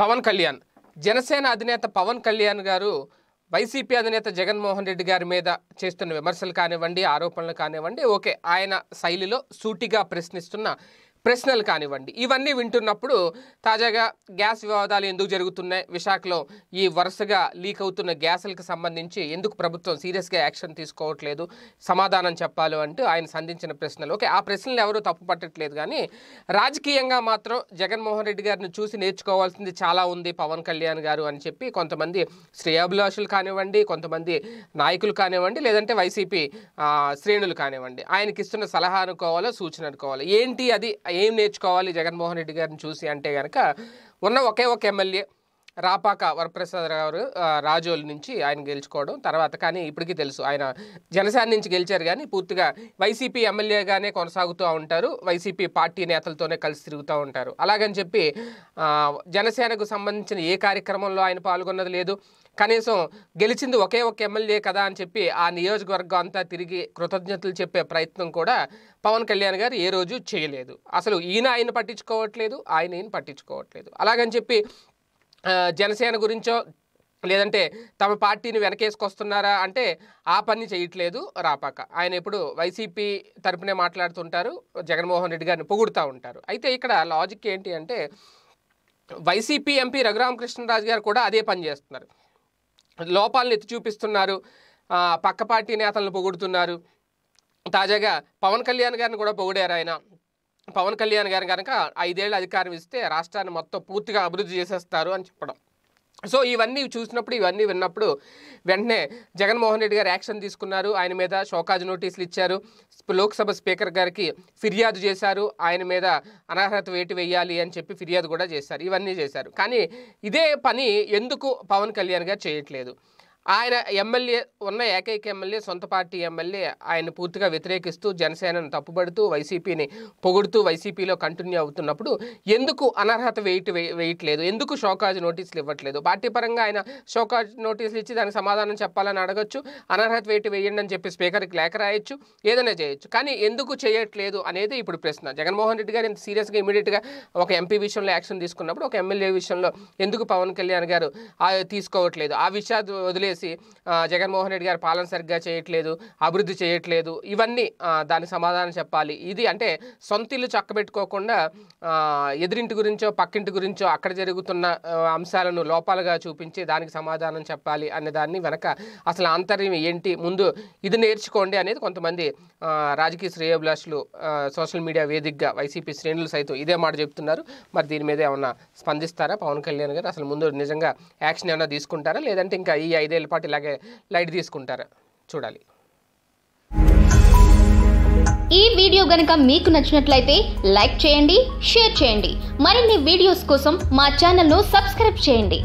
పవన్ కళ్యాణ్ జనసేన అధినేత పవన్ కళ్యాణ్ గారు వైసీపీ అధినేత జగన్మోహన్ రెడ్డి గారి మీద చేస్తున్న విమర్శలు కానివ్వండి ఆరోపణలు కానివ్వండి ఓకే ఆయన శైలిలో సూటిగా ప్రశ్నిస్తున్న ప్రశ్నలు కానివ్వండి ఇవన్నీ వింటున్నప్పుడు తాజాగా గ్యాస్ వివాదాలు ఎందుకు జరుగుతున్నాయి విశాఖలో ఈ వరుసగా లీక్ అవుతున్న గ్యాసులకు సంబంధించి ఎందుకు ప్రభుత్వం సీరియస్గా యాక్షన్ తీసుకోవట్లేదు సమాధానం చెప్పాలి అంటూ ఆయన సంధించిన ప్రశ్నలు ఓకే ఆ ప్రశ్నలు ఎవరూ తప్పు పట్టట్లేదు కానీ రాజకీయంగా మాత్రం జగన్మోహన్ రెడ్డి గారిని చూసి నేర్చుకోవాల్సింది చాలా ఉంది పవన్ కళ్యాణ్ గారు అని చెప్పి కొంతమంది శ్రేయాభిలాషులు కానివ్వండి కొంతమంది నాయకులు కానివ్వండి లేదంటే వైసీపీ శ్రేణులు కానివ్వండి ఆయనకి ఇస్తున్న సలహా అనుకోవాలో సూచన అనుకోవాలి ఏంటి అది ఏం నేర్చుకోవాలి జగన్మోహన్ రెడ్డి గారిని చూసి అంటే కనుక ఉన్న ఒకే ఒక ఎమ్మెల్యే రాపాక వరప్రసాద్ గారు రాజోలు నుంచి ఆయన గెలుచుకోవడం తర్వాత కానీ ఇప్పటికీ తెలుసు ఆయన జనసేన నుంచి గెలిచారు కానీ పూర్తిగా వైసీపీ ఎమ్మెల్యేగానే కొనసాగుతూ ఉంటారు వైసీపీ పార్టీ నేతలతోనే కలిసి తిరుగుతూ ఉంటారు అలాగని చెప్పి జనసేనకు సంబంధించిన ఏ కార్యక్రమంలో ఆయన పాల్గొన్నది లేదు కనీసం గెలిచింది ఒకే ఒక ఎమ్మెల్యే కదా అని చెప్పి ఆ నియోజకవర్గం అంతా తిరిగి కృతజ్ఞతలు చెప్పే ప్రయత్నం కూడా పవన్ కళ్యాణ్ గారు ఏ రోజు చేయలేదు అసలు ఈయన ఆయన పట్టించుకోవట్లేదు ఆయన ఈయన పట్టించుకోవట్లేదు అలాగని చెప్పి జనసేన గురించో లేదంటే తమ పార్టీని వెనకేసుకొస్తున్నారా అంటే ఆ పని చేయట్లేదు రాపాక ఆయన ఇప్పుడు వైసీపీ తరపునే మాట్లాడుతుంటారు జగన్మోహన్ రెడ్డి గారిని పొగుడుతూ ఉంటారు అయితే ఇక్కడ లాజిక్ ఏంటి అంటే వైసీపీ ఎంపీ రఘురామకృష్ణరాజు గారు కూడా అదే పని చేస్తున్నారు లోపాలను ఎత్తి చూపిస్తున్నారు పక్క పార్టీ నేతలను పొగుడుతున్నారు తాజాగా పవన్ కళ్యాణ్ గారిని కూడా పొగిడారు ఆయన పవన్ కళ్యాణ్ గారు కనుక ఐదేళ్ళు అధికారం ఇస్తే రాష్ట్రాన్ని మొత్తం పూర్తిగా అభివృద్ధి చేసేస్తారు అని చెప్పడం సో ఇవన్నీ చూసినప్పుడు ఇవన్నీ విన్నప్పుడు వెంటనే జగన్మోహన్ రెడ్డి గారు యాక్షన్ తీసుకున్నారు ఆయన మీద షోకాజ్ నోటీసులు ఇచ్చారు లోక్సభ స్పీకర్ గారికి ఫిర్యాదు చేశారు ఆయన మీద అనర్హత వేటు వేయాలి అని చెప్పి ఫిర్యాదు కూడా చేశారు ఇవన్నీ చేశారు కానీ ఇదే పని ఎందుకు పవన్ కళ్యాణ్ గారు చేయట్లేదు ఆయన ఎమ్మెల్యే ఉన్న ఏకైక ఎమ్మెల్యే సొంత పార్టీ ఎమ్మెల్యే ఆయన పూర్తిగా వ్యతిరేకిస్తూ జనసేనను తప్పుబడుతూ వైసీపీని పొగుడుతూ వైసీపీలో కంటిన్యూ అవుతున్నప్పుడు ఎందుకు అనర్హత వెయిట్ వేయట్లేదు ఎందుకు షోకాజ్ నోటీసులు ఇవ్వట్లేదు పార్టీ పరంగా ఆయన షోకాజ్ నోటీసులు ఇచ్చి దానికి సమాధానం చెప్పాలని అడగచ్చు అనర్హత వెయిట్ వేయండి అని చెప్పి స్పీకర్కి లేఖ రాయొచ్చు ఏదైనా చేయొచ్చు కానీ ఎందుకు చేయట్లేదు అనేది ఇప్పుడు ప్రశ్న జగన్మోహన్ రెడ్డి గారు ఇంత సీరియస్గా ఇమీడియట్గా ఒక ఎంపీ విషయంలో యాక్షన్ తీసుకున్నప్పుడు ఒక ఎమ్మెల్యే విషయంలో ఎందుకు పవన్ కళ్యాణ్ గారు తీసుకోవట్లేదు ఆ విషయాలు వదిలేదు వదిలేసి జగన్మోహన్ రెడ్డి గారు పాలన సరిగ్గా చేయట్లేదు అభివృద్ధి చేయట్లేదు ఇవన్నీ దానికి సమాధానం చెప్పాలి ఇది అంటే సొంత ఇల్లు చక్కబెట్టుకోకుండా ఎదిరింటి గురించో పక్కింటి గురించో అక్కడ జరుగుతున్న అంశాలను లోపాలుగా చూపించి దానికి సమాధానం చెప్పాలి అనే దాన్ని వెనక అసలు ఆంతర్యం ఏంటి ముందు ఇది నేర్చుకోండి అనేది కొంతమంది రాజకీయ శ్రేయభిలాషులు సోషల్ మీడియా వేదికగా వైసీపీ శ్రేణులు సైతం ఇదే మాట చెప్తున్నారు మరి దీని మీద ఏమన్నా స్పందిస్తారా పవన్ కళ్యాణ్ గారు అసలు ముందు నిజంగా యాక్షన్ ఏమైనా తీసుకుంటారా లేదంటే ఇంకా ఈ ఐదేళ్ళు పాటు ఇలాగే లైట్ తీసుకుంటారు చూడాలి ఈ వీడియో గనక మీకు నచ్చినట్లయితే లైక్ చేయండి షేర్ చేయండి మరిన్ని వీడియోస్ కోసం మా ఛానల్ను సబ్స్క్రైబ్ చేయండి